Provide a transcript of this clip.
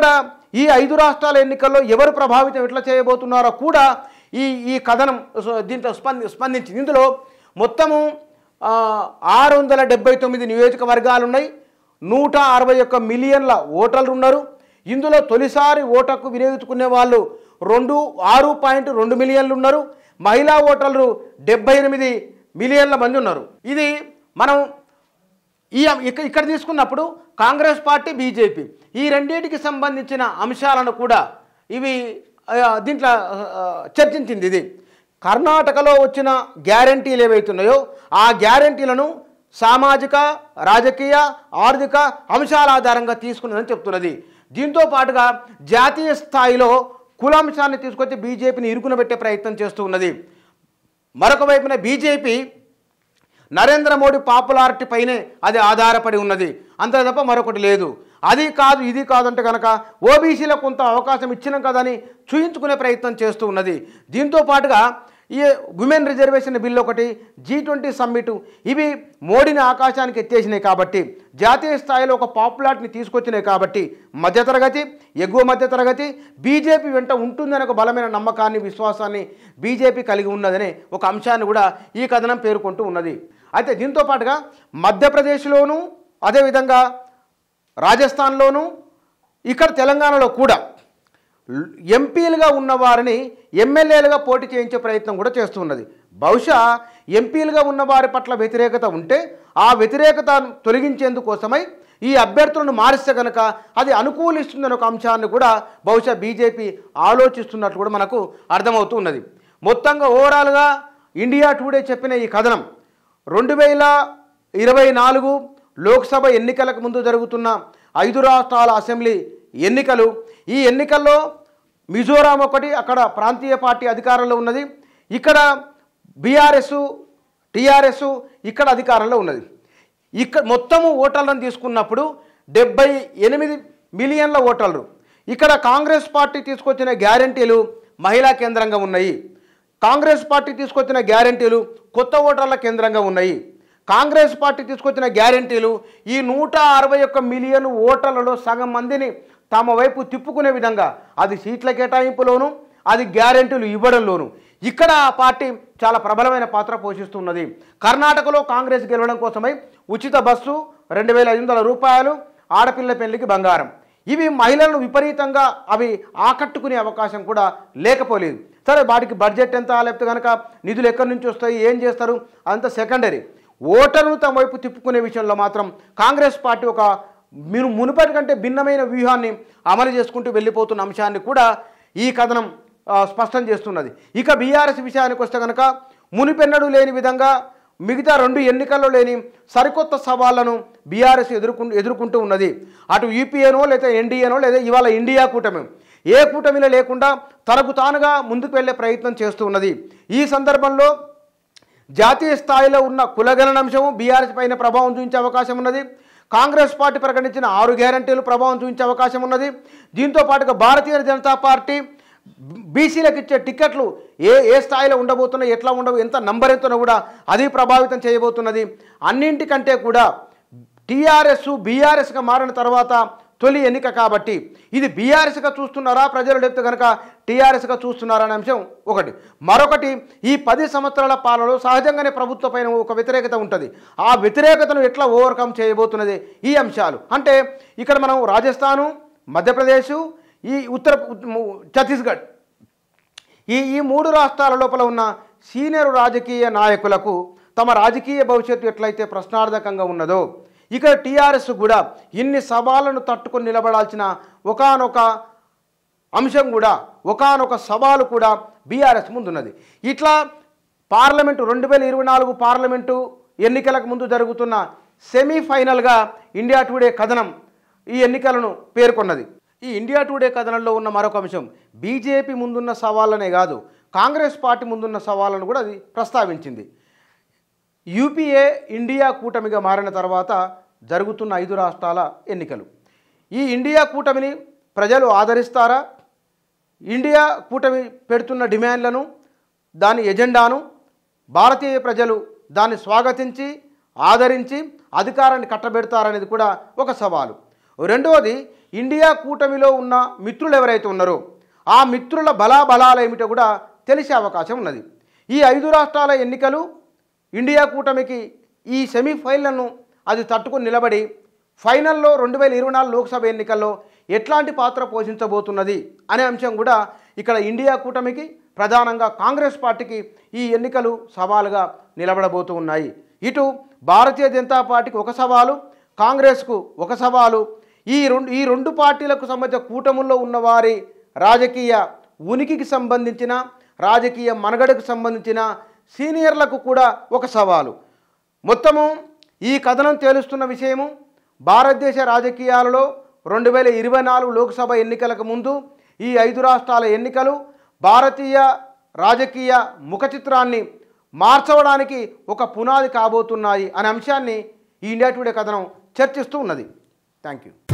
ఇక్కడ ఈ ఐదు రాష్ట్రాల ఎన్నికల్లో ఎవరు ప్రభావితం ఎట్లా చేయబోతున్నారో కూడా ఈ ఈ కథనం దీంట్లో స్పంది స్పందించింది ఇందులో మొత్తము ఆరు వందల డెబ్బై తొమ్మిది నియోజకవర్గాలు ఉన్నాయి నూట అరవై ఒక్క మిలియన్ల ఓటర్లు ఉన్నారు ఇందులో తొలిసారి ఓటకు వినియోగించుకునే వాళ్ళు రెండు ఆరు పాయింట్ రెండు మిలియన్లు ఉన్నారు మహిళా ఓటర్లు డెబ్బై ఎనిమిది మిలియన్ల మంది ఉన్నారు ఇది మనం ఈ ఇక్కడ తీసుకున్నప్పుడు కాంగ్రెస్ పార్టీ బీజేపీ ఈ రెండింటికి సంబంధించిన అంశాలను కూడా ఇవి దీంట్లో చర్చించింది ఇది కర్ణాటకలో వచ్చిన గ్యారంటీలు ఏవైతున్నాయో ఆ గ్యారంటీలను సామాజిక రాజకీయ ఆర్థిక అంశాల ఆధారంగా తీసుకున్నదని చెప్తున్నది దీంతో పాటుగా జాతీయ స్థాయిలో కులాంశాన్ని తీసుకొచ్చి బీజేపీని ఇరుకున పెట్టే ప్రయత్నం చేస్తూ ఉన్నది మరొక వైపున బీజేపీ నరేంద్ర మోడీ పాపులారిటీ పైనే అది ఆధారపడి ఉన్నది అంతే తప్ప మరొకటి లేదు అది కాదు ఇది కాదంటే కనుక ఓబీసీలకు కొంత అవకాశం ఇచ్చినాం కదని చూయించుకునే ప్రయత్నం చేస్తూ ఉన్నది దీంతో పాటుగా ఈ ఉమెన్ రిజర్వేషన్ బిల్ ఒకటి జీ ట్వంటీ సమ్మిట్ ఇవి మోడీని ఆకాశానికి ఎత్తేసినాయి కాబట్టి జాతీయ స్థాయిలో ఒక పాపులారిటీని తీసుకొచ్చినాయి కాబట్టి మధ్యతరగతి ఎగువ మధ్యతరగతి బీజేపీ వెంట ఉంటుందనే ఒక బలమైన నమ్మకాన్ని విశ్వాసాన్ని బీజేపీ కలిగి ఉన్నదనే ఒక అంశాన్ని కూడా ఈ కథనం పేర్కొంటూ ఉన్నది అయితే దీంతో పాటుగా మధ్యప్రదేశ్లోనూ అదేవిధంగా రాజస్థాన్లోనూ ఇక్కడ తెలంగాణలో కూడా ఎంపీలుగా ఉన్నవారిని ఎమ్మెల్యేలుగా పోటీ చేయించే ప్రయత్నం కూడా చేస్తున్నది బహుశా ఎంపీలుగా ఉన్నవారి పట్ల వ్యతిరేకత ఉంటే ఆ వ్యతిరేకత తొలగించేందుకోసమై ఈ అభ్యర్థులను మారిస్తే కనుక అది అనుకూలిస్తుందనే ఒక అంశాన్ని కూడా బహుశా బీజేపీ ఆలోచిస్తున్నట్లు కూడా మనకు అర్థమవుతూ ఉన్నది మొత్తంగా ఓవరాల్గా ఇండియా టుడే చెప్పిన ఈ కథనం రెండు వేల ఇరవై నాలుగు లోక్సభ ఎన్నికలకు ముందు జరుగుతున్న ఐదు రాష్ట్రాల అసెంబ్లీ ఎన్నికలు ఈ ఎన్నికల్లో మిజోరాం ఒకటి అక్కడ ప్రాంతీయ పార్టీ అధికారంలో ఉన్నది ఇక్కడ బీఆర్ఎస్ టీఆర్ఎస్ ఇక్కడ అధికారంలో ఉన్నది ఇక్కడ మొత్తము ఓటర్లను తీసుకున్నప్పుడు డెబ్బై ఎనిమిది మిలియన్ల ఓటర్లు ఇక్కడ కాంగ్రెస్ పార్టీ తీసుకొచ్చిన గ్యారంటీలు మహిళా కేంద్రంగా ఉన్నాయి కాంగ్రెస్ పార్టీ తీసుకొచ్చిన గ్యారంటీలు కొత్త ఓటర్ల కేంద్రంగా ఉన్నాయి కాంగ్రెస్ పార్టీ తీసుకొచ్చిన గ్యారంటీలు ఈ నూట అరవై ఒక్క మిలియన్ ఓటర్లలో సగం మందిని తమ వైపు తిప్పుకునే విధంగా అది సీట్ల కేటాయింపులోను అది గ్యారెంటీలు ఇవ్వడంలోను ఇక్కడ ఆ పార్టీ చాలా ప్రబలమైన పాత్ర పోషిస్తున్నది కర్ణాటకలో కాంగ్రెస్ గెలవడం కోసమై ఉచిత బస్సు రెండు వేల ఐదు వందల రూపాయలు ఆడపిల్ల పెళ్లికి బంగారం ఇవి మహిళలను విపరీతంగా అవి ఆకట్టుకునే అవకాశం కూడా లేకపోలేదు సరే వాటికి బడ్జెట్ ఎంత లేకపోతే కనుక నిధులు ఎక్కడి నుంచి వస్తాయి ఏం చేస్తారు అంత సెకండరీ ఓటర్ను తమ వైపు తిప్పుకునే విషయంలో మాత్రం కాంగ్రెస్ పార్టీ ఒక మీరు మునుపటి కంటే భిన్నమైన వ్యూహాన్ని అమలు చేసుకుంటూ వెళ్ళిపోతున్న అంశాన్ని కూడా ఈ కథనం స్పష్టం చేస్తున్నది ఇక బీఆర్ఎస్ విషయానికి వస్తే కనుక మునిపెన్నడూ లేని విధంగా మిగతా రెండు ఎన్నికల్లో లేని సరికొత్త సవాళ్లను బీఆర్ఎస్ ఎదుర్కొ ఎదుర్కొంటూ ఉన్నది అటు యూపీఏనో లేదా ఎన్డీఏనో లేదా ఇవాళ ఇండియా కూటమి ఏ కూటమిలో లేకుండా తనకు తానుగా ముందుకు వెళ్లే ప్రయత్నం చేస్తూ ఉన్నది ఈ సందర్భంలో జాతీయ స్థాయిలో ఉన్న కులగణన అంశము బీఆర్ఎస్ పైన ప్రభావం చూపించే అవకాశం ఉన్నది కాంగ్రెస్ పార్టీ ప్రకటించిన ఆరు గ్యారంటీలు ప్రభావం చూపించే అవకాశం ఉన్నది దీంతో పాటుగా భారతీయ జనతా పార్టీ బీసీలకు ఇచ్చే టికెట్లు ఏ ఏ స్థాయిలో ఉండబోతున్నాయి ఎట్లా ఉండవు ఎంత నంబర్ ఎంతనో కూడా అది ప్రభావితం చేయబోతున్నది అన్నింటికంటే కూడా టీఆర్ఎస్ బీఆర్ఎస్గా మారిన తర్వాత తొలి ఎన్నిక కాబట్టి ఇది బీఆర్ఎస్గా చూస్తున్నారా ప్రజలు లేకపోతే కనుక టీఆర్ఎస్గా చూస్తున్నారా అనే అంశం ఒకటి మరొకటి ఈ పది సంవత్సరాల పాలనలో సహజంగానే పైన ఒక వ్యతిరేకత ఉంటుంది ఆ వ్యతిరేకతను ఎట్లా ఓవర్కమ్ చేయబోతున్నది ఈ అంశాలు అంటే ఇక్కడ మనం రాజస్థాను మధ్యప్రదేశ్ ఈ ఉత్తర ఛత్తీస్గఢ్ ఈ ఈ మూడు రాష్ట్రాల లోపల ఉన్న సీనియర్ రాజకీయ నాయకులకు తమ రాజకీయ భవిష్యత్తు ఎట్లయితే ప్రశ్నార్థకంగా ఉన్నదో ఇక టీఆర్ఎస్ కూడా ఇన్ని సవాళ్లను తట్టుకొని నిలబడాల్సిన ఒకనొక అంశం కూడా ఒకనొక సవాలు కూడా బీఆర్ఎస్ ముందున్నది ఇట్లా పార్లమెంటు రెండు వేల ఇరవై నాలుగు పార్లమెంటు ఎన్నికలకు ముందు జరుగుతున్న సెమీఫైనల్గా ఇండియా టుడే కథనం ఈ ఎన్నికలను పేర్కొన్నది ఈ ఇండియా టుడే కథనంలో ఉన్న మరొక అంశం బీజేపీ ముందున్న సవాళ్ళనే కాదు కాంగ్రెస్ పార్టీ ముందున్న సవాళ్ళను కూడా అది ప్రస్తావించింది యూపీఏ ఇండియా కూటమిగా మారిన తర్వాత జరుగుతున్న ఐదు రాష్ట్రాల ఎన్నికలు ఈ ఇండియా కూటమిని ప్రజలు ఆదరిస్తారా ఇండియా కూటమి పెడుతున్న డిమాండ్లను దాని ఎజెండాను భారతీయ ప్రజలు దాన్ని స్వాగతించి ఆదరించి అధికారాన్ని కట్టబెడతారనేది కూడా ఒక సవాలు రెండవది ఇండియా కూటమిలో ఉన్న మిత్రులు ఎవరైతే ఉన్నారో ఆ మిత్రుల బలాబలాలు ఏమిటో కూడా తెలిసే అవకాశం ఉన్నది ఈ ఐదు రాష్ట్రాల ఎన్నికలు ఇండియా కూటమికి ఈ సెమీఫైనల్ను అది తట్టుకుని నిలబడి ఫైనల్లో రెండు వేల ఇరవై నాలుగు లోక్సభ ఎన్నికల్లో ఎట్లాంటి పాత్ర పోషించబోతున్నది అనే అంశం కూడా ఇక్కడ ఇండియా కూటమికి ప్రధానంగా కాంగ్రెస్ పార్టీకి ఈ ఎన్నికలు సవాలుగా నిలబడబోతు ఉన్నాయి ఇటు భారతీయ జనతా పార్టీకి ఒక సవాలు కాంగ్రెస్కు ఒక సవాలు ఈ రెండు ఈ రెండు పార్టీలకు సంబంధించిన కూటముల్లో ఉన్నవారి రాజకీయ ఉనికికి సంబంధించిన రాజకీయ మనగడకు సంబంధించిన సీనియర్లకు కూడా ఒక సవాలు మొత్తము ఈ కథనం తేలుస్తున్న విషయము భారతదేశ రాజకీయాలలో రెండు వేల ఇరవై నాలుగు లోక్సభ ఎన్నికలకు ముందు ఈ ఐదు రాష్ట్రాల ఎన్నికలు భారతీయ రాజకీయ ముఖచిత్రాన్ని మార్చవడానికి ఒక పునాది కాబోతున్నాయి అనే అంశాన్ని ఈ ఇండియా టుడే కథనం చర్చిస్తూ ఉన్నది థ్యాంక్ యూ